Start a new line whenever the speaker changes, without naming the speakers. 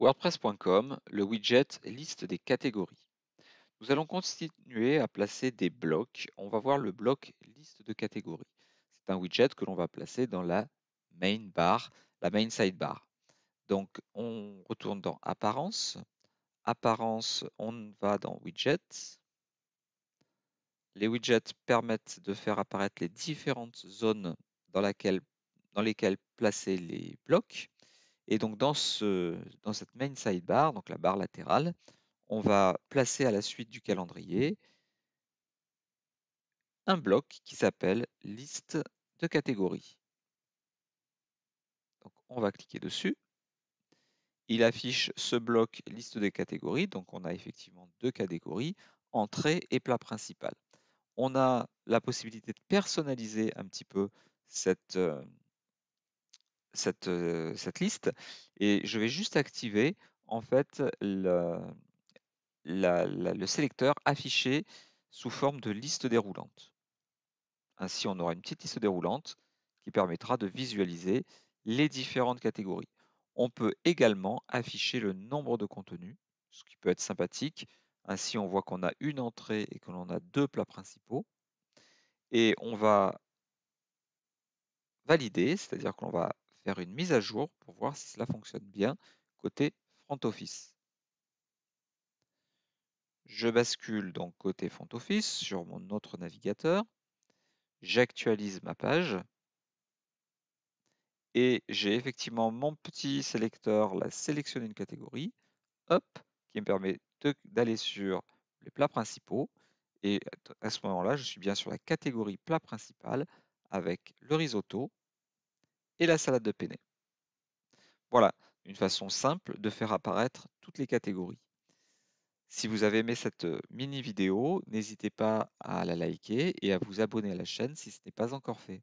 WordPress.com, le widget liste des catégories. Nous allons continuer à placer des blocs. On va voir le bloc liste de catégories. C'est un widget que l'on va placer dans la main bar, la main sidebar. Donc on retourne dans apparence. Apparence, on va dans Widgets. Les widgets permettent de faire apparaître les différentes zones dans lesquelles placer les blocs. Et donc dans, cette main sidebar, donc la barre latérale, on va placer à la suite du calendrier un bloc qui s'appelle liste de catégories. Donc on va cliquer dessus. Il affiche ce bloc liste des catégories, donc on a effectivement deux catégories, entrée et plat principal. On a la possibilité de personnaliser un petit peu cette, euh, cette, liste et je vais juste activer en fait le, le sélecteur affiché sous forme de liste déroulante. Ainsi, on aura une petite liste déroulante qui permettra de visualiser les différentes catégories. On peut également afficher le nombre de contenus, ce qui peut être sympathique. Ainsi, on voit qu'on a une entrée et que l'on a deux plats principaux. Et on va valider, c'est-à-dire qu'on va une mise à jour pour voir si cela fonctionne bien côté front office. Je bascule donc côté front office sur mon autre navigateur. J'actualise ma page. Et j'ai effectivement mon petit sélecteur, la sélectionner une catégorie, hop, qui me permet d'aller sur les plats principaux. Et à ce moment-là, je suis bien sur la catégorie plat principal avec le risotto et la salade de penne. Voilà une façon simple de faire apparaître toutes les catégories. Si vous avez aimé cette mini vidéo, n'hésitez pas à la liker et à vous abonner à la chaîne si ce n'est pas encore fait.